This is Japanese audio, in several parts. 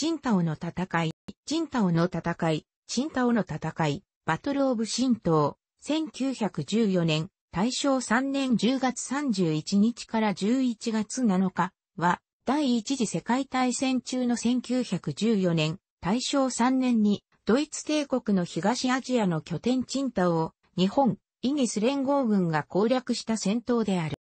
チンタオの戦い、チンタオの戦い、チンタオの戦い、バトルオブト道、1914年、大正3年10月31日から11月7日は、第一次世界大戦中の1914年、大正3年に、ドイツ帝国の東アジアの拠点チンタオを、日本、イギス連合軍が攻略した戦闘である。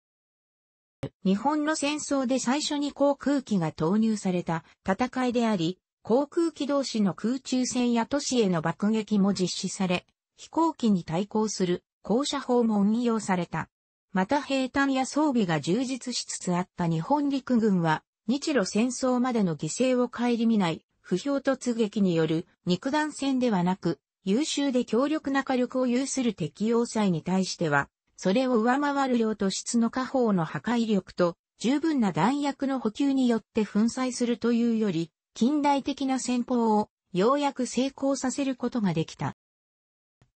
日本の戦争で最初に航空機が投入された戦いであり、航空機同士の空中戦や都市への爆撃も実施され、飛行機に対抗する降車砲も運用された。また兵站や装備が充実しつつあった日本陸軍は、日露戦争までの犠牲を顧みない、不評突撃による肉弾戦ではなく、優秀で強力な火力を有する敵要塞に対しては、それを上回る量と質の下方の破壊力と、十分な弾薬の補給によって粉砕するというより、近代的な戦法をようやく成功させることができた。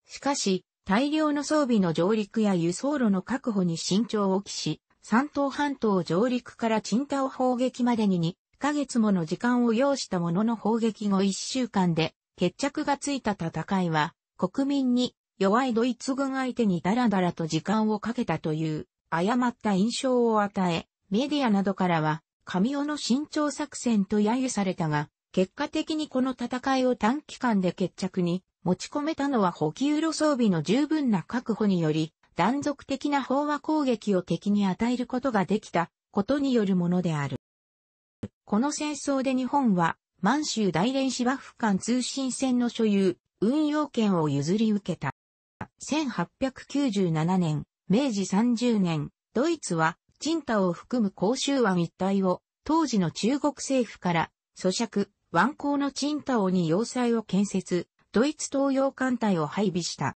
しかし、大量の装備の上陸や輸送路の確保に慎重を期し、山東半島上陸から鎮ンを砲撃までに2ヶ月もの時間を要したものの砲撃後1週間で決着がついた戦いは、国民に弱いドイツ軍相手にダラダラと時間をかけたという誤った印象を与え、メディアなどからは、神尾の慎重作戦と揶揄されたが、結果的にこの戦いを短期間で決着に持ち込めたのは補給路装備の十分な確保により、断続的な飽和攻撃を敵に与えることができたことによるものである。この戦争で日本は満州大連市幕府間通信線の所有、運用権を譲り受けた。1897年、明治30年、ドイツは、チ貸を含む甲州湾一帯を、当時の中国政府から、咀嚼、湾口のチ貸に要塞を建設、ドイツ東洋艦隊を配備した。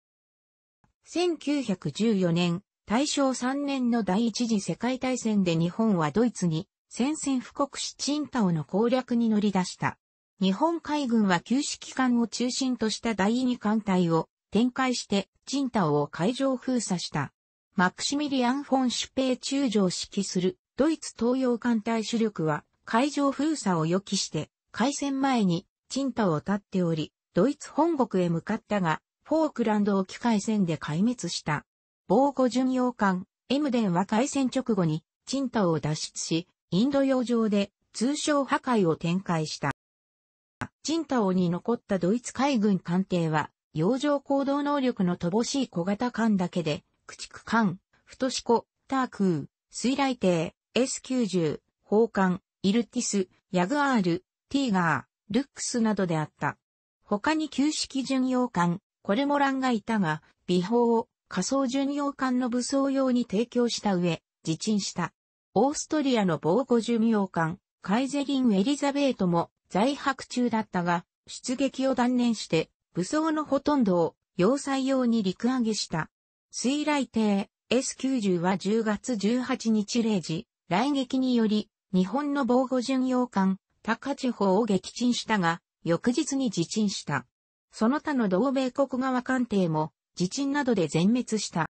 1914年、大正3年の第一次世界大戦で日本はドイツに、宣戦布告しチンタオの攻略に乗り出した。日本海軍は旧式艦を中心とした第二艦隊を展開して、チンタオを海上封鎖した。マクシミリアン・フォン・シュペー中将指揮するドイツ東洋艦隊主力は海上封鎖を予期して海戦前にチンタオを立っており、ドイツ本国へ向かったが、フォークランド沖海戦で壊滅した。防護巡洋艦、エムデンは海戦直後にチンタオを脱出し、インド洋上で通称破壊を展開した。チンタオに残ったドイツ海軍艦艇は、洋上行動能力の乏しい小型艦だけで、駆逐艦、太し子、タークー、水雷艇、S90、砲艦、イルティス、ヤグアール、ティーガー、ルックスなどであった。他に旧式巡洋艦、コルモランがいたが、美砲を仮想巡洋艦の武装用に提供した上、自沈した。オーストリアの防護巡洋艦、カイゼリン・エリザベートも在泊中だったが、出撃を断念して武装のほとんどを要塞用に陸揚げした。水雷艇 S90 は10月18日0時、来撃により日本の防護巡洋艦高千穂を撃沈したが、翌日に自沈した。その他の同米国側艦艇も自沈などで全滅した。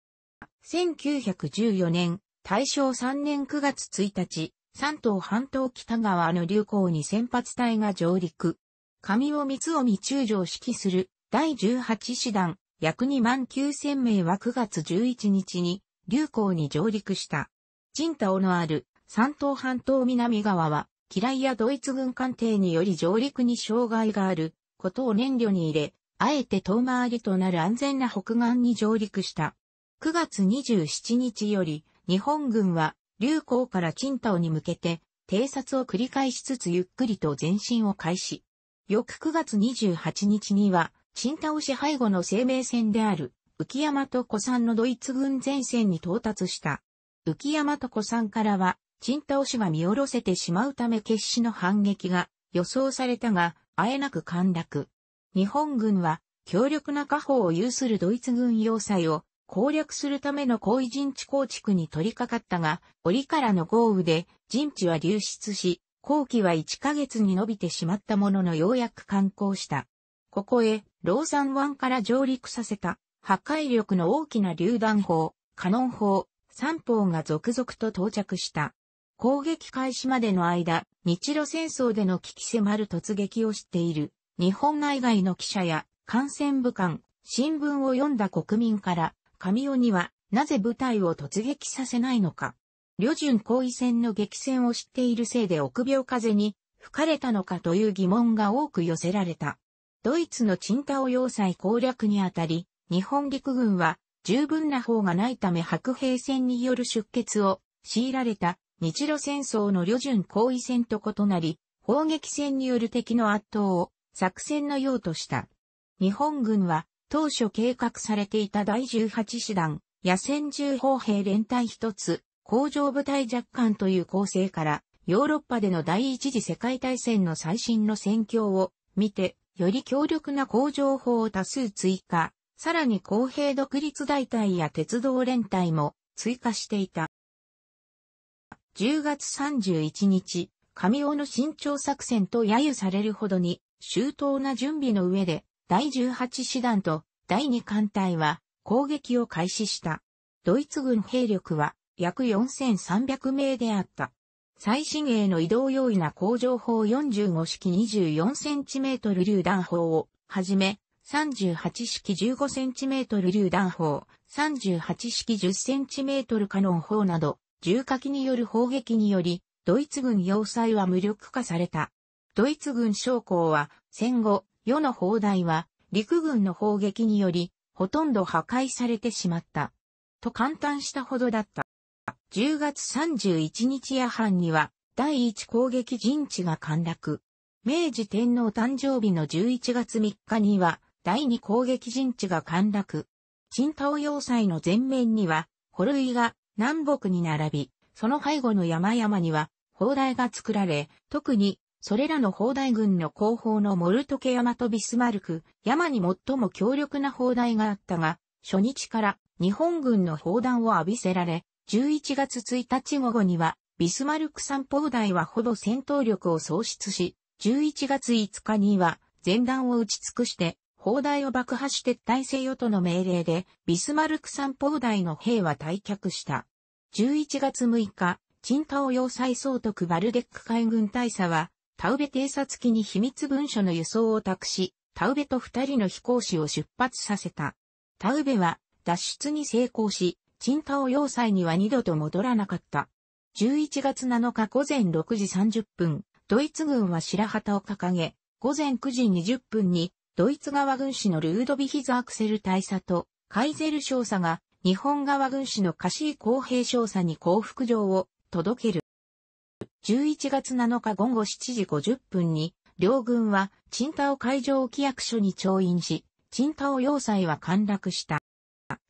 1914年、大正3年9月1日、山東半島北側の流行に先発隊が上陸。神尾三臣中将指揮する第18師団約2万9000名は9月11日に流行に上陸した。鎮太のある山東半島南側は、嫌いやドイツ軍艦艇により上陸に障害があることを念慮に入れ、あえて遠回りとなる安全な北岸に上陸した。9月27日より、日本軍は、流行から鎮ンに向けて、偵察を繰り返しつつゆっくりと前進を開始。翌9月28日には、新倒し背後の生命線である、浮山と古山のドイツ軍前線に到達した。浮山と古山からは、新倒しが見下ろせてしまうため決死の反撃が予想されたが、あえなく陥落。日本軍は、強力な家宝を有するドイツ軍要塞を攻略するための高位陣地構築に取り掛かったが、折からの豪雨で陣地は流出し、後期は1ヶ月に伸びてしまったもののようやく観光した。ここへ、ローザン湾から上陸させた、破壊力の大きな榴弾砲、カノン砲、三砲が続々と到着した。攻撃開始までの間、日露戦争での危機迫る突撃を知っている、日本内外の記者や、感染部官、新聞を読んだ国民から、神尾には、なぜ部隊を突撃させないのか、旅順後位戦の激戦を知っているせいで臆病風に吹かれたのかという疑問が多く寄せられた。ドイツのチン要塞攻略にあたり、日本陸軍は十分な方がないため白兵戦による出血を強いられた日露戦争の旅順後位戦と異なり、砲撃戦による敵の圧倒を作戦のようとした。日本軍は当初計画されていた第18師団、野戦重砲兵連隊一つ、工場部隊若干という構成から、ヨーロッパでの第一次世界大戦の最新の戦況を見て、より強力な工場法を多数追加、さらに公平独立大隊や鉄道連隊も追加していた。10月31日、神尾の新調作戦と揶揄されるほどに、周到な準備の上で、第18師団と第2艦隊は攻撃を開始した。ドイツ軍兵力は約4300名であった。最新鋭の移動用意な工場砲45式 24cm 榴弾砲をはじめ、38式 15cm 榴弾砲、38式 10cm カノン砲など、重火器による砲撃により、ドイツ軍要塞は無力化された。ドイツ軍将校は、戦後、世の砲台は、陸軍の砲撃により、ほとんど破壊されてしまった。と簡単したほどだった。10月31日夜半には、第一攻撃陣地が陥落。明治天皇誕生日の11月3日には、第二攻撃陣地が陥落。陳太要塞の前面には、ホルイが南北に並び、その背後の山々には、砲台が作られ、特に、それらの砲台軍の後方のモルトケ山とビスマルク、山に最も強力な砲台があったが、初日から日本軍の砲弾を浴びせられ、11月1日午後には、ビスマルク三砲台はほぼ戦闘力を喪失し、11月5日には前段を打ち尽くして、砲台を爆破し撤退せよとの命令で、ビスマルク三砲台の兵は退却した。11月6日、チンタオ要塞総督バルデック海軍大佐は、タウベ偵察機に秘密文書の輸送を託し、タウベと二人の飛行士を出発させた。タウベは脱出に成功し、チンタオ要塞には二度と戻らなかった。11月7日午前6時30分、ドイツ軍は白旗を掲げ、午前9時20分に、ドイツ側軍師のルードビヒザ・アクセル大佐と、カイゼル少佐が、日本側軍師のカシー公平少佐に降伏状を届ける。11月7日午後7時50分に、両軍は、チンタオ海上規約所に調印し、チンタオ要塞は陥落した。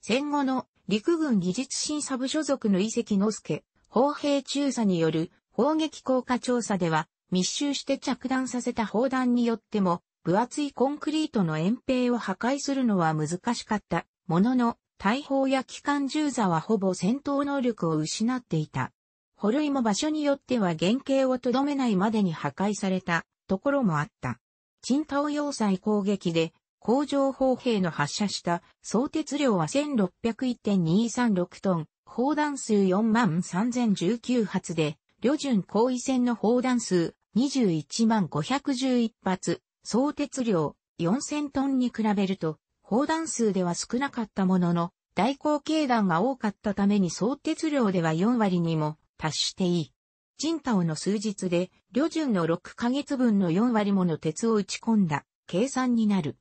戦後の陸軍技術審査部所属の遺跡の助、砲兵中佐による砲撃効果調査では、密集して着弾させた砲弾によっても、分厚いコンクリートの円平を破壊するのは難しかった。ものの、大砲や機関銃座はほぼ戦闘能力を失っていた。捕類も場所によっては原型をとどめないまでに破壊されたところもあった。陳ン要塞攻撃で工場砲兵の発射した総鉄量は1601.236トン、砲弾数43019発で、旅順後位戦の砲弾数21511発、総鉄量4000トンに比べると、砲弾数では少なかったものの、大口径弾が多かったために総鉄量では4割にも達していい。人道の数日で、旅順の6ヶ月分の4割もの鉄を打ち込んだ計算になる。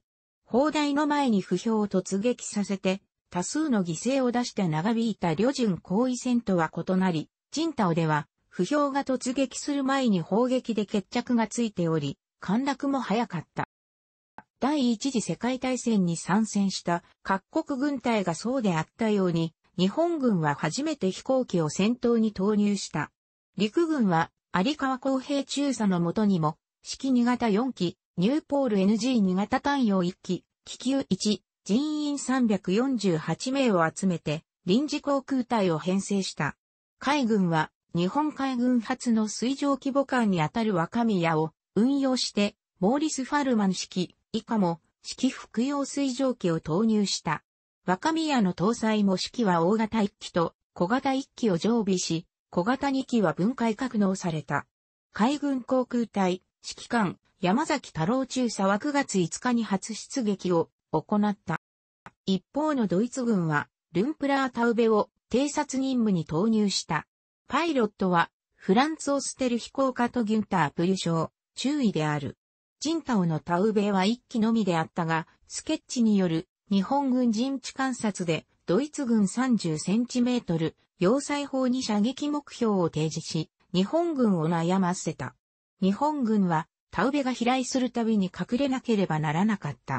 砲台の前に不評を突撃させて、多数の犠牲を出して長引いた旅順行為戦とは異なり、チンでは、不評が突撃する前に砲撃で決着がついており、陥落も早かった。第一次世界大戦に参戦した各国軍隊がそうであったように、日本軍は初めて飛行機を戦闘に投入した。陸軍は有川公平中佐のもとにも、式2型4機、ニューポール NG2 型単葉1機、気球1、人員348名を集めて、臨時航空隊を編成した。海軍は、日本海軍初の水上規模艦にあたる若宮を運用して、モーリス・ファルマン式、以下も、式服用水上機を投入した。若宮の搭載も式は大型1機と小型1機を常備し、小型2機は分解格納された。海軍航空隊、指揮官、山崎太郎中佐は9月5日に初出撃を行った。一方のドイツ軍は、ルンプラータウベを偵察任務に投入した。パイロットは、フランツ・オステル飛行家とギュンター・プリュショー、注意である。ジンタオのタウベは1機のみであったが、スケッチによる日本軍陣地観察で、ドイツ軍30センチメートル、要塞砲に射撃目標を提示し、日本軍を悩ませた。日本軍は田植えが飛来するたびに隠れなければならなかった。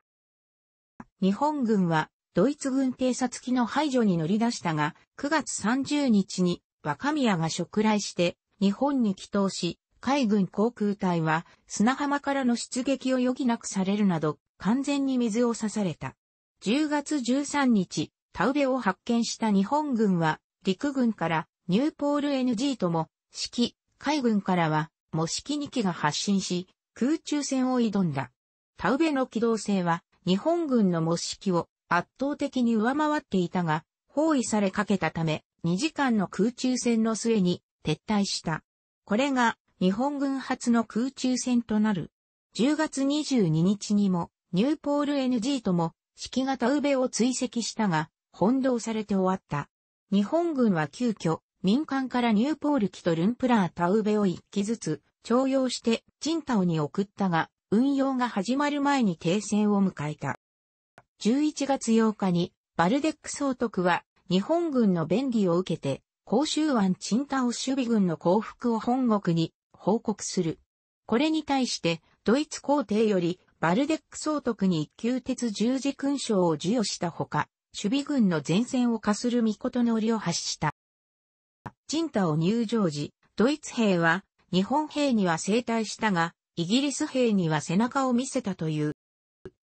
日本軍はドイツ軍偵察機の排除に乗り出したが、9月30日に若宮が食来して日本に帰投し、海軍航空隊は砂浜からの出撃を余儀なくされるなど完全に水を差された。10月13日、田植えを発見した日本軍は陸軍からニューポール NG とも、指揮、海軍からは模式2機が発進し、空中戦を挑んだ。田植の機動性は、日本軍の模式を圧倒的に上回っていたが、包囲されかけたため、2時間の空中戦の末に撤退した。これが日本軍初の空中戦となる。10月22日にもニューポール NG とも式型ウベを追跡したが、翻弄されて終わった。日本軍は急遽民間からニューポール機とルンプラータウベを一機ずつ、徴用して、チンタオに送ったが、運用が始まる前に停戦を迎えた。11月8日に、バルデック総督は、日本軍の便宜を受けて、甲州湾チンタオ守備軍の降伏を本国に報告する。これに対して、ドイツ皇帝より、バルデック総督に一級鉄十字勲章を授与したほか、守備軍の前線を課する御事の折を発した。人太を入場時、ドイツ兵は日本兵には生体したが、イギリス兵には背中を見せたという。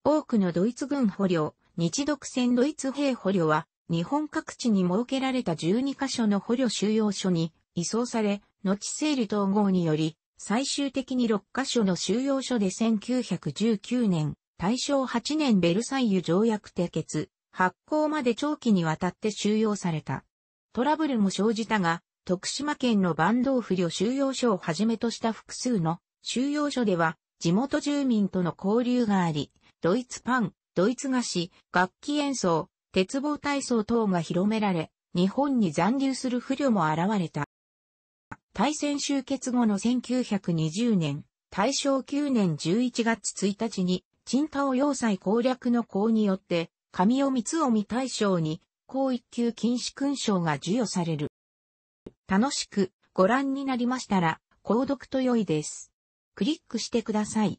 多くのドイツ軍捕虜、日独戦ドイツ兵捕虜は、日本各地に設けられた12カ所の捕虜収容所に移送され、後整理統合により、最終的に6カ所の収容所で1919年、大正8年ベルサイユ条約締結、発行まで長期にわたって収容された。トラブルも生じたが、徳島県の坂東不良収容所をはじめとした複数の収容所では、地元住民との交流があり、ドイツパン、ドイツ菓子、楽器演奏、鉄棒体操等が広められ、日本に残留する不慮も現れた。大戦終結後の1920年、大正9年11月1日に、陳太郎要塞攻略の功によって、神尾光臣大将に項一級禁止勲章が授与される。楽しくご覧になりましたら、購読と良いです。クリックしてください。